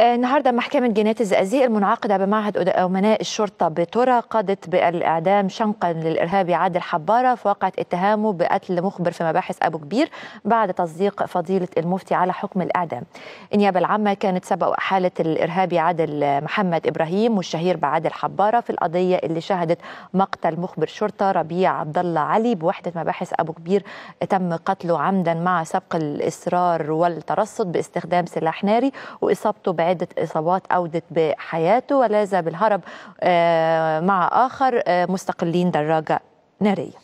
آه، النهارده محكمة جناية الزقازيق المنعقدة بمعهد أمناء الشرطة بترى قضت بالإعدام شنقا للإرهابي عادل حبارة في واقعة اتهامه بقتل مخبر في مباحث أبو كبير بعد تصديق فضيلة المفتي على حكم الإعدام. النيابة العامة كانت سبق إحالة الإرهابي عادل محمد إبراهيم والشهير بعادل حبارة في القضية اللي شهدت مقتل مخبر شرطة ربيع عبد الله علي بوحدة مباحث أبو كبير تم قتله عمدا مع سبق الإصرار والترصد باستخدام سلاح ناري وإصابته بعدة إصابات أودت بحياته ولاذ بالهرب آه، مع آخر آه، مستقلين دراجة نارية